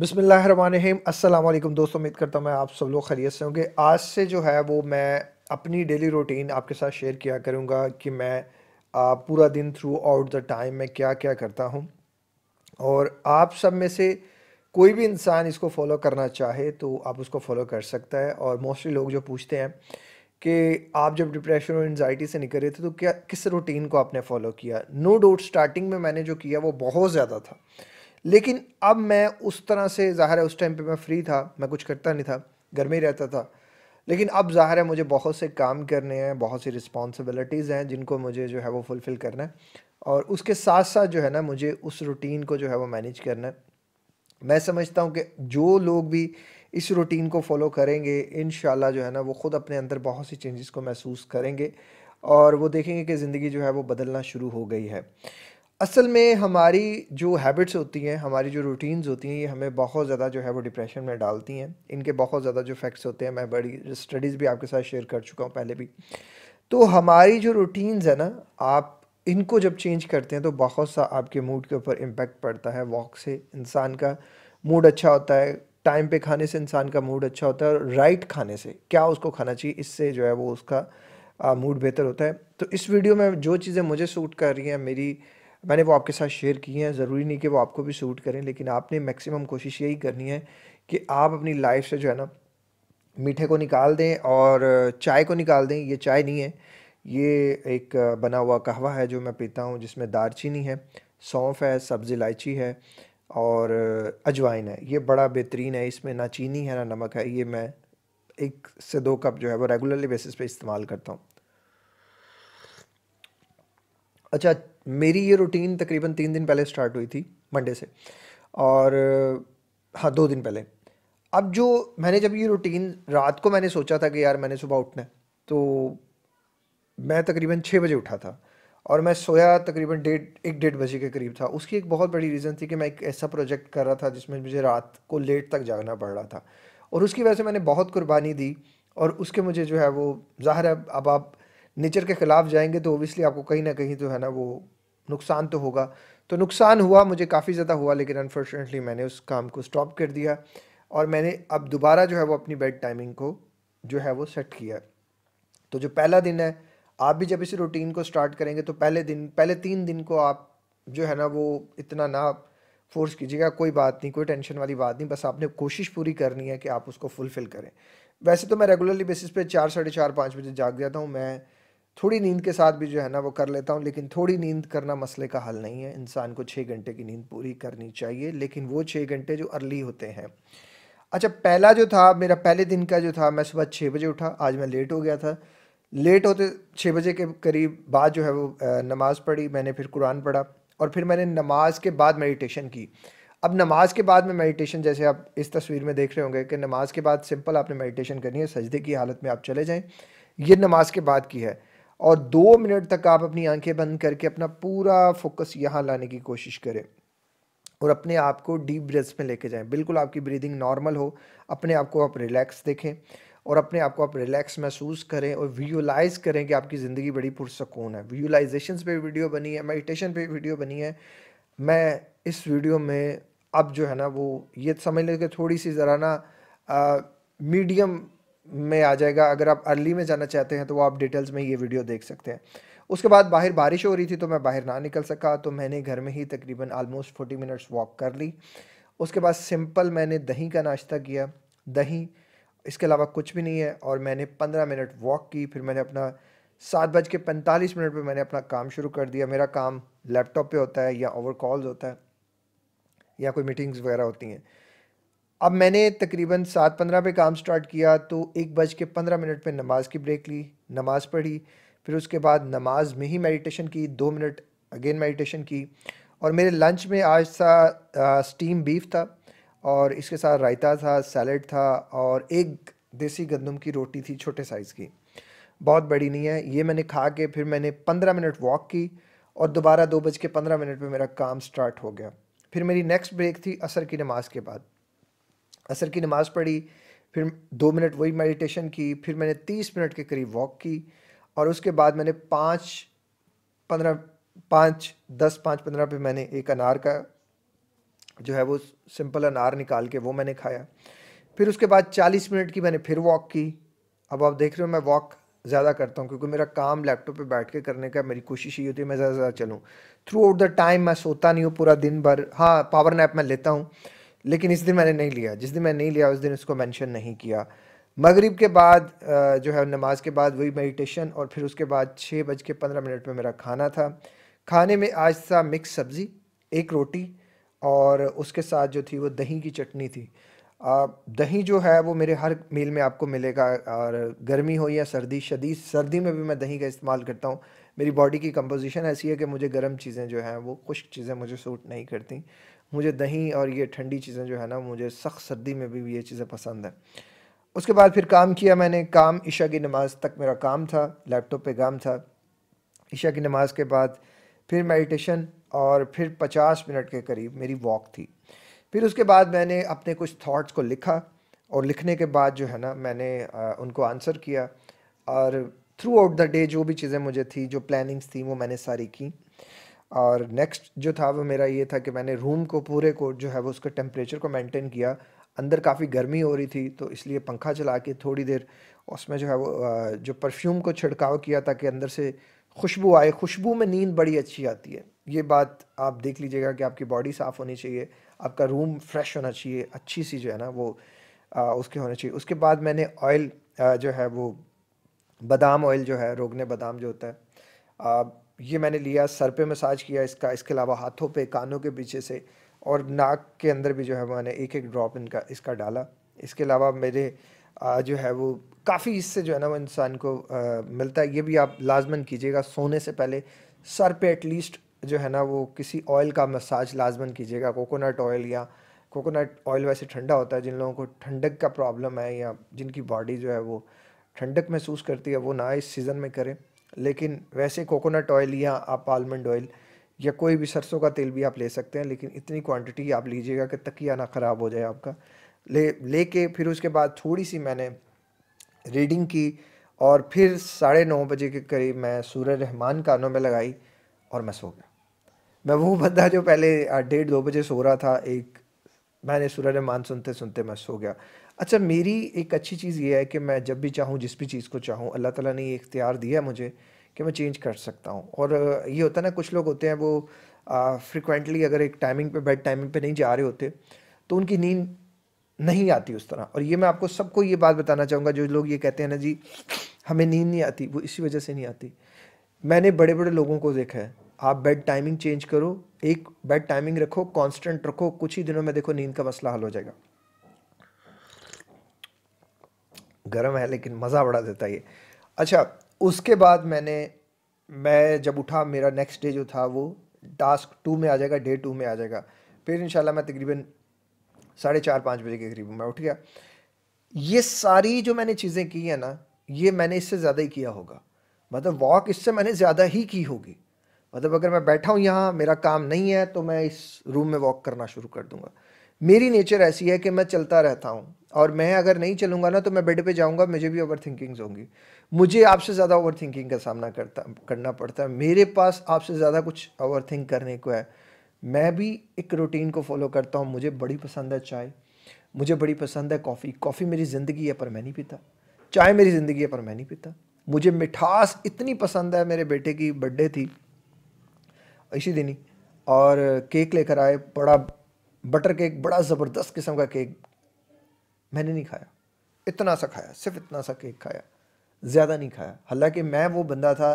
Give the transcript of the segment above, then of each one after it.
बिसमीम अल्लाम दोस्तों उम्मीद करता हूँ मैं आप सब लोग खरीत से होंगे आज से जो है वो मैं अपनी डेली रूटीन आपके साथ शेयर किया करूँगा कि मैं आ, पूरा दिन थ्रू आउट द टाइम मैं क्या क्या करता हूँ और आप सब में से कोई भी इंसान इसको फॉलो करना चाहे तो आप उसको फॉलो कर सकता है और मोस्टली लोग जो पूछते हैं कि आप जब डिप्रेशन और एनजाइटी से निकल रहे थे तो क्या किस रूटीन को आपने फॉलो किया नो डाउट स्टार्टिंग में मैंने जो किया वो बहुत ज़्यादा था लेकिन अब मैं उस तरह से ज़ाहिर है उस टाइम पे मैं फ्री था मैं कुछ करता नहीं था घर में ही रहता था लेकिन अब ज़ाहिर है मुझे बहुत से काम करने हैं बहुत सी रिस्पॉन्सिबिलिटीज़ हैं जिनको मुझे जो है वो फुलफ़िल करना है और उसके साथ साथ जो है ना मुझे उस रूटीन को जो है वो मैनेज करना है मैं समझता हूँ कि जो लोग भी इस रूटीन को फॉलो करेंगे इन जो है ना वो ख़ुद अपने अंदर बहुत सी चेंजेस को महसूस करेंगे और वो देखेंगे कि ज़िंदगी जो है वो बदलना शुरू हो गई है असल में हमारी जो हैबिट्स होती हैं हमारी जो रूटीन्स होती हैं ये हमें बहुत ज़्यादा जो है वो डिप्रेशन में डालती हैं इनके बहुत ज़्यादा जो फैक्ट्स होते हैं मैं बड़ी स्टडीज़ भी आपके साथ शेयर कर चुका हूँ पहले भी तो हमारी जो रूटीन्स है ना आप इनको जब चेंज करते हैं तो बहुत सा आपके मूड के ऊपर इम्पेक्ट पड़ता है वॉक से इंसान का मूड अच्छा होता है टाइम पे खाने से इंसान का मूड अच्छा होता है और राइट खाने से क्या उसको खाना चाहिए इससे जो है वो उसका मूड बेहतर होता है तो इस वीडियो में जो चीज़ें मुझे सूट कर रही हैं मेरी मैंने वो आपके साथ शेयर की हैं ज़रूरी नहीं कि वो आपको भी सूट करें लेकिन आपने मैक्सिमम कोशिश यही करनी है कि आप अपनी लाइफ से जो है ना मीठे को निकाल दें और चाय को निकाल दें ये चाय नहीं है ये एक बना हुआ कहवा है जो मैं पीता हूँ जिसमें दारचीनी है सौंफ है सब्ज़ इलायची है और अजवाइन है ये बड़ा बेहतरीन है इसमें ना चीनी है ना नमक है ये मैं एक से दो कप जो है वो रेगुलरली बेसिस पे इस्तेमाल करता हूँ अच्छा मेरी ये रूटीन तकरीबन तीन दिन पहले स्टार्ट हुई थी मंडे से और हाँ दो दिन पहले अब जो मैंने जब ये रूटीन रात को मैंने सोचा था कि यार मैंने सुबह उठना है तो मैं तकरीबन छः बजे उठा था और मैं सोया तकरीबन डेढ़ एक डेढ़ बजे के करीब था उसकी एक बहुत बड़ी रीज़न थी कि मैं एक ऐसा प्रोजेक्ट कर रहा था जिसमें मुझे रात को लेट तक जागना पड़ रहा था और उसकी वजह से मैंने बहुत कुर्बानी दी और उसके मुझे जो है वो ज़ाहिर है अब आप नेचर के ख़िलाफ़ जाएंगे तो ओबियसली आपको कहीं ना कहीं जो है ना वो नुकसान तो होगा तो नुकसान हुआ मुझे काफ़ी ज़्यादा हुआ लेकिन अनफॉर्चुनेटली मैंने उस काम को स्टॉप कर दिया और मैंने अब दोबारा जो है वो अपनी बेड टाइमिंग को जो है वो सेट किया तो जो पहला दिन है आप भी जब इस रूटीन को स्टार्ट करेंगे तो पहले दिन पहले तीन दिन को आप जो है ना वो इतना ना फोर्स कीजिएगा कोई बात नहीं कोई टेंशन वाली बात नहीं बस आपने कोशिश पूरी करनी है कि आप उसको फुलफ़िल करें वैसे तो मैं रेगुलरली बेसिस पे चार साढ़े चार पाँच बजे जाग जाता हूँ मैं थोड़ी नींद के साथ भी जो है ना वो कर लेता हूँ लेकिन थोड़ी नींद करना मसले का हल नहीं है इंसान को छः घंटे की नींद पूरी करनी चाहिए लेकिन वो छः घंटे जो अर्ली होते हैं अच्छा पहला जो था मेरा पहले दिन का जो था मैं सुबह छः बजे उठा आज मैं लेट हो गया था लेट होते छः बजे के करीब बाद जो है वो नमाज़ पढ़ी मैंने फिर कुरान पढ़ा और फिर मैंने नमाज के बाद मेडिटेशन की अब नमाज के बाद में मेडिटेशन जैसे आप इस तस्वीर में देख रहे होंगे कि नमाज के बाद सिंपल आपने मेडिटेशन करनी है सजदे की हालत में आप चले जाएं ये नमाज के बाद की है और दो मिनट तक आप अपनी आंखें बंद करके अपना पूरा फोकस यहाँ लाने की कोशिश करें और अपने आप को डीप ब्रेथ में लेके जाएं बिल्कुल आपकी ब्रीदिंग नॉर्मल हो अपने आप को आप रिलैक्स देखें और अपने आप को आप रिलैक्स महसूस करें और विजुलाइज करें कि आपकी ज़िंदगी बड़ी पुरसकून है विजुलाइजेशन पे वीडियो बनी है मेडिटेशन पे वीडियो बनी है मैं इस वीडियो में अब जो है ना वो ये समझ लें कि थोड़ी सी ज़रा ना मीडियम में आ जाएगा अगर आप अर्ली में जाना चाहते हैं तो वो आप डिटेल्स में ये वीडियो देख सकते हैं उसके बाद बाहर बारिश हो रही थी तो मैं बाहर ना निकल सका तो मैंने घर में ही तकरीबन आलमोस्ट फोर्टी मिनट्स वॉक कर ली उसके बाद सिंपल मैंने दही का नाश्ता किया दही इसके अलावा कुछ भी नहीं है और मैंने पंद्रह मिनट वॉक की फिर मैंने अपना सात बज के पैंतालीस मिनट पर मैंने अपना काम शुरू कर दिया मेरा काम लैपटॉप पे होता है या ओवर कॉल्स होता है या कोई मीटिंग्स वगैरह होती हैं अब मैंने तकरीबन सात पंद्रह पे काम स्टार्ट किया तो एक बज के पंद्रह मिनट पे नमाज़ की ब्रेक ली नमाज़ पढ़ी फिर उसके बाद नमाज में ही मेडिटेशन की दो मिनट अगेन मेडिटेशन की और मेरे लंच में आज था स्टीम बीफ था और इसके साथ रायता था सैलड था और एक देसी गंदम की रोटी थी छोटे साइज़ की बहुत बड़ी नहीं है ये मैंने खा के फिर मैंने पंद्रह मिनट वॉक की और दोबारा दो बज के पंद्रह मिनट पर मेरा काम स्टार्ट हो गया फिर मेरी नेक्स्ट ब्रेक थी असर की नमाज के बाद असर की नमाज़ पढ़ी फिर दो मिनट वही मेडिटेशन की फिर मैंने तीस मिनट के करीब वॉक की और उसके बाद मैंने पाँच पंद्रह पाँच दस पाँच पंद्रह पे मैंने एक अनार का जो है वो सिंपल अनार निकाल के वो मैंने खाया फिर उसके बाद चालीस मिनट की मैंने फिर वॉक की अब आप देख रहे हो मैं वॉक ज़्यादा करता हूँ क्योंकि मेरा काम लैपटॉप पे बैठ के करने का मेरी कोशिश ये होती है मैं ज़्यादा ज़्यादा चलूँ थ्रू आउट द टाइम मैं सोता नहीं हूँ पूरा दिन भर हाँ पावर नैप मैं लेता हूँ लेकिन इस दिन मैंने नहीं लिया जिस दिन मैंने नहीं लिया उस दिन उसको मेंशन नहीं किया मगरिब के बाद जो है नमाज के बाद वही मेडिटेशन और फिर उसके बाद छः बज के पंद्रह मिनट पर मेरा खाना था खाने में आज था मिक्स सब्ज़ी एक रोटी और उसके साथ जो थी वो दही की चटनी थी आ, दही जो है वो मेरे हर मील में आपको मिलेगा और गर्मी हो या सर्दी शदी सर्दी में भी मैं दही का इस्तेमाल करता हूँ मेरी बॉडी की कंपोजिशन ऐसी है कि मुझे गर्म चीज़ें जो हैं वो कुछ चीज़ें मुझे सूट नहीं करती मुझे दही और ये ठंडी चीज़ें जो है ना मुझे सख्त सर्दी में भी ये चीज़ें पसंद हैं उसके बाद फिर काम किया मैंने काम इशा की नमाज तक मेरा काम था लैपटॉप पे काम था इशा की नमाज के बाद फिर मेडिटेशन और फिर पचास मिनट के करीब मेरी वॉक थी फिर उसके बाद मैंने अपने कुछ थाट्स को लिखा और लिखने के बाद जो है ना मैंने उनको आंसर किया और थ्रू आउट द डे जो भी चीज़ें मुझे थी जो प्लानिंग्स थी वो मैंने सारी की और नेक्स्ट जो था वो मेरा ये था कि मैंने रूम को पूरे को जो है वो उसके टेम्परेचर को मेंटेन किया अंदर काफ़ी गर्मी हो रही थी तो इसलिए पंखा चला के थोड़ी देर उसमें जो है वो जो परफ्यूम को छिड़काव किया ताकि अंदर से खुशबू आए खुशबू में नींद बड़ी अच्छी आती है ये बात आप देख लीजिएगा कि आपकी बॉडी साफ़ होनी चाहिए आपका रूम फ्रेश होना चाहिए अच्छी सी जो है ना वो आ, उसके होना चाहिए उसके बाद मैंने ऑयल जो है वो बादाम ऑयल जो है रोगने बादाम जो होता है आ, ये मैंने लिया सर पे मसाज किया इसका इसके अलावा हाथों पे कानों के पीछे से और नाक के अंदर भी जो है मैंने एक एक ड्रॉप इनका इसका डाला इसके अलावा मेरे आ, जो है वो काफ़ी इससे जो है ना वो इंसान को आ, मिलता है ये भी आप लाजमन कीजिएगा सोने से पहले सर पे एटलीस्ट जो है ना वो किसी ऑयल का मसाज लाजमन कीजिएगा कोकोनट ऑयल या कोकोनट ऑयल वैसे ठंडा होता है जिन लोगों को ठंडक का प्रॉब्लम है या जिनकी बॉडी जो है वो ठंडक महसूस करती है वो ना इस सीज़न में करें लेकिन वैसे कोकोनट ऑयल या आप आलमंड ऑयल या कोई भी सरसों का तेल भी आप ले सकते हैं लेकिन इतनी क्वांटिटी आप लीजिएगा कि तकिया ना ख़राब हो जाए आपका ले लेके फिर उसके बाद थोड़ी सी मैंने रीडिंग की और फिर साढ़े नौ बजे के करीब मैं सूर्य रहमान कानों में लगाई और मैं सो गया मैं वो बंदा जो पहले डेढ़ दो बजे सो रहा था एक मैंने सुर रहमान सुनते सुनते मैं सो गया अच्छा मेरी एक अच्छी चीज़ ये है कि मैं जब भी चाहूँ जिस भी चीज़ को चाहूँ अल्लाह ताला ने ये इख्तियार दिया मुझे कि मैं चेंज कर सकता हूँ और ये होता ना कुछ लोग होते हैं वो फ्रिक्वेंटली अगर एक टाइमिंग पे बेड टाइमिंग पे नहीं जा रहे होते तो उनकी नींद नहीं आती उस तरह और ये मैं आपको सबको ये बात बताना चाहूँगा जो लोग ये कहते हैं ना जी हमें नींद नहीं आती वो इसी वजह से नहीं आती मैंने बड़े बड़े लोगों को देखा है आप बेड टाइमिंग चेंज करो एक बेड टाइमिंग रखो कांस्टेंट रखो कुछ ही दिनों में देखो नींद का मसला हल हो जाएगा गर्म है लेकिन मज़ा बढ़ा देता है अच्छा उसके बाद मैंने मैं जब उठा मेरा नेक्स्ट डे जो था वो टास्क टू में आ जाएगा डे टू में आ जाएगा फिर इन मैं तकरीबन साढ़े चार पाँच बजे के करीब मैं उठ गया ये सारी जो मैंने चीज़ें की है ना ये मैंने इससे ज़्यादा ही किया होगा मतलब वॉक इससे मैंने ज़्यादा ही की होगी मतलब अगर मैं बैठा हूँ यहाँ मेरा काम नहीं है तो मैं इस रूम में वॉक करना शुरू कर दूँगा मेरी नेचर ऐसी है कि मैं चलता रहता हूँ और मैं अगर नहीं चलूँगा ना तो मैं बेड पे जाऊँगा मुझे भी ओवर थिंकिंग्स होंगी मुझे आपसे ज़्यादा ओवर थिंकिंग का सामना करता करना पड़ता है मेरे पास आपसे ज़्यादा कुछ ओवर थिंक करने को है मैं भी एक रूटीन को फॉलो करता हूँ मुझे बड़ी पसंद है चाय मुझे बड़ी पसंद है कॉफ़ी कॉफ़ी मेरी ज़िंदगी है पर मैं नहीं पीता चाय मेरी ज़िंदगी है पर मैं नहीं पीता मुझे मिठास इतनी पसंद है मेरे बेटे की बर्थडे थी इसी दिन ही और केक लेकर आए बड़ा बटर केक बड़ा ज़बरदस्त किस्म का केक मैंने नहीं खाया इतना सा खाया सिर्फ इतना सा केक खाया ज़्यादा नहीं खाया हालांकि मैं वो बंदा था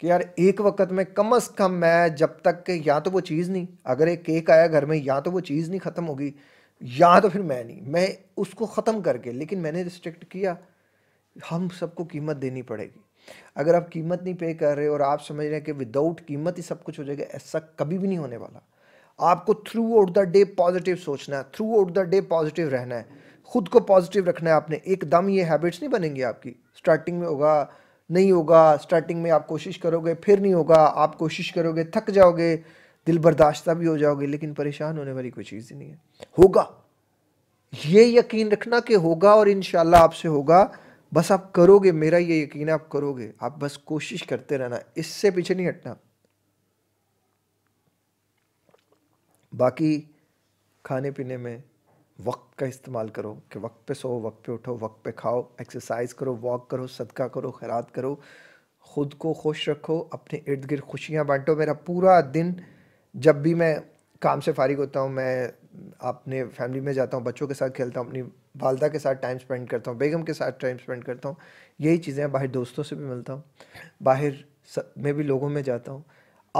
कि यार एक वक्त में कम अज़ कम मैं जब तक के या तो वो चीज़ नहीं अगर एक केक आया घर में या तो वो चीज़ नहीं ख़त्म होगी या तो फिर मैं नहीं मैं उसको ख़त्म करके लेकिन मैंने रिस्ट्रिक्ट किया हम सबको कीमत देनी पड़ेगी अगर आप कीमत नहीं पे कर रहे और आप समझ रहे हैं कि विदाउट कीमत ही सब कुछ हो जाएगा ऐसा कभी भी नहीं होने वाला आपको throughout the day positive सोचना है throughout the day positive रहना है खुद को पॉजिटिव रखना है आपने एकदम ये हैबिट्स नहीं बनेंगी आपकी स्टार्टिंग में होगा नहीं होगा स्टार्टिंग में आप कोशिश करोगे फिर नहीं होगा आप कोशिश करोगे थक जाओगे दिल बर्दाश्ता भी हो जाओगे लेकिन परेशान होने वाली कोई चीज़ ही नहीं है होगा ये यकीन रखना कि होगा और इन आपसे होगा बस आप करोगे मेरा ये यकीन है आप करोगे आप बस कोशिश करते रहना इससे पीछे नहीं हटना बाकी खाने पीने में वक्त का इस्तेमाल करो कि वक्त पे सो वक्त पे उठो वक्त पे खाओ एक्सरसाइज करो वॉक करो सदका करो खैरात करो ख़ुद को खुश रखो अपने इर्द गिर्द खुशियाँ बांटो मेरा पूरा दिन जब भी मैं काम से फारिग होता हूँ मैं अपने फैमिली में जाता हूँ बच्चों के साथ खेलता हूँ अपनी वालदा के साथ टाइम स्पेंड करता हूँ बेगम के साथ टाइम स्पेंड करता हूँ यही चीज़ें बाहर दोस्तों से भी मिलता हूँ बाहर मैं भी लोगों में जाता हूँ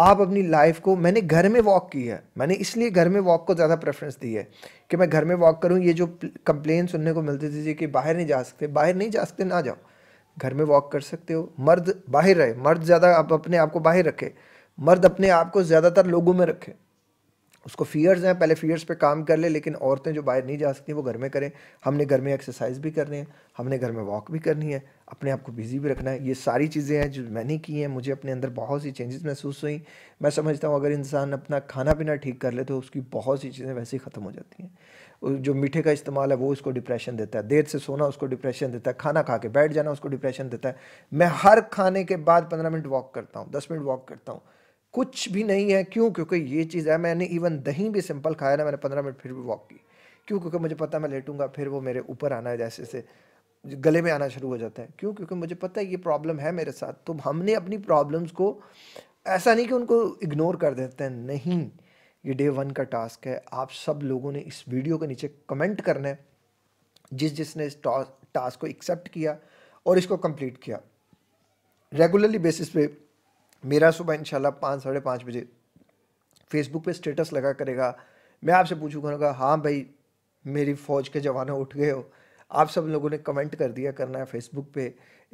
आप अपनी लाइफ को मैंने घर में वॉक की है मैंने इसलिए घर में वॉक को ज़्यादा प्रेफरेंस दी है कि मैं घर में वॉक करूँ ये जो कंप्लेन सुनने को मिलती थी कि बाहर नहीं जा सकते बाहर नहीं जा सकते ना जाओ घर में वॉक कर सकते हो मर्द बाहर रहे मर्द ज़्यादा आप अपने आप को बाहर रखे मर्द अपने आप को ज़्यादातर लोगों में रखे उसको फीयर्स हैं पहले फीयर्स पे काम कर ले लेकिन औरतें जो बाहर नहीं जा सकती वो घर में करें हमने घर में एक्सरसाइज भी करनी है हमने घर में वॉक भी करनी है अपने आप को बिज़ी भी रखना है ये सारी चीज़ें हैं जो मैंने की हैं मुझे अपने अंदर बहुत सी चेंजेस महसूस हुई मैं समझता हूँ अगर इंसान अपना खाना पीना ठीक कर ले तो उसकी बहुत सी चीज़ें वैसे ही ख़त्म हो जाती हैं जो मीठे का इस्तेमाल है वो उसको डिप्रेशन देता है देर से सोना उसको डिप्रेशन देता है खाना खा के बैठ जाना उसको डिप्रेशन देता है मैं हर खाने के बाद पंद्रह मिनट वॉक करता हूँ दस मिनट वॉक करता हूँ कुछ भी नहीं है क्यों क्योंकि ये चीज़ है मैंने इवन दही भी सिंपल खाया ना मैंने पंद्रह मिनट फिर भी वॉक की क्यों क्योंकि मुझे पता मैं लेटूंगा फिर वो मेरे ऊपर आना है जैसे से गले में आना शुरू हो जाता है क्यों क्योंकि मुझे पता है ये प्रॉब्लम है मेरे साथ तो हमने अपनी प्रॉब्लम्स को ऐसा नहीं कि उनको इग्नोर कर देते हैं नहीं ये डे वन का टास्क है आप सब लोगों ने इस वीडियो के नीचे कमेंट करना है जिस जिसने इस टास्क को एक्सेप्ट किया और इसको कंप्लीट किया रेगुलरली बेसिस पे मेरा सुबह इंशाल्लाह पाँच साढ़े पाँच बजे फेसबुक पे स्टेटस लगा करेगा मैं आपसे पूछूंगा हाँ भाई मेरी फ़ौज के जवानों उठ गए हो आप सब लोगों ने कमेंट कर दिया करना है फेसबुक पे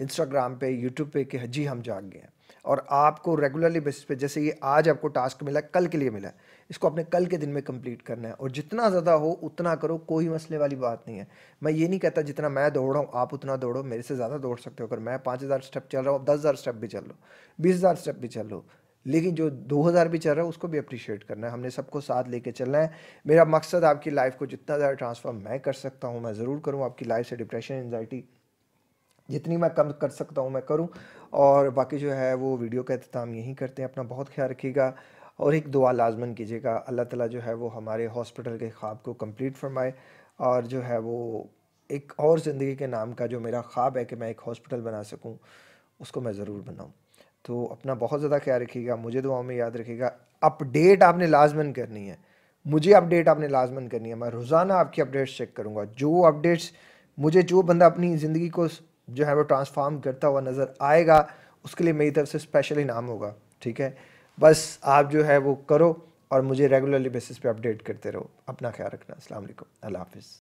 इंस्टाग्राम पे यूट्यूब पे कि जी हम जाग गए हैं और आपको रेगुलरली बेसिस पे जैसे ये आज आपको टास्क मिला कल के लिए मिला इसको अपने कल के दिन में कंप्लीट करना है और जितना ज़्यादा हो उतना करो कोई मसले वाली बात नहीं है मैं ये नहीं कहता जितना मैं दौड़ रहा हूँ आप उतना दौड़ो मेरे से ज़्यादा दौड़ सकते हो अगर मैं पाँच हज़ार स्टेप चल रहा हूँ दस हज़ार स्टेप भी चल लो बीस हज़ार स्टेप भी चल लो लेकिन जो 2000 भी चल रहा है उसको भी अप्रिशिएट करना है हमने सबको साथ लेके चलना है मेरा मकसद आपकी लाइफ को जितना ज़्यादा ट्रांसफॉर्म मैं कर सकता हूँ मैं ज़रूर करूँ आपकी लाइफ से डिप्रेशन एनजाइटी जितनी मैं कम कर सकता हूँ मैं करूँ और बाकी जो है वो वीडियो का अहतमाम यहीं करते हैं अपना बहुत ख्याल रखिएगा और एक दुआ लाजमन कीजिएगा अल्लाह ताला जो है वो हमारे हॉस्पिटल के ख्वाब को कंप्लीट फरमाए और जो है वो एक और ज़िंदगी के नाम का जो मेरा ख्वाब है कि मैं एक हॉस्पिटल बना सकूँ उसको मैं ज़रूर बनाऊँ तो अपना बहुत ज़्यादा ख्याल रखिएगा मुझे दुआओं में याद रखिएगा अपडेट आपने लाजमन करनी है मुझे अपडेट आपने लाजमन करनी है मैं रोज़ाना आपकी अपडेट्स चेक करूँगा जो अपडेट्स मुझे जो बंदा अपनी ज़िंदगी को जो है वो ट्रांसफार्म करता हुआ नज़र आएगा उसके लिए मेरी तरफ से स्पेशल इनाम होगा ठीक है बस आप जो है वो करो और मुझे रेगुलरली बेसिस पे अपडेट करते रहो अपना ख्याल रखना अल्लाह हाफिज़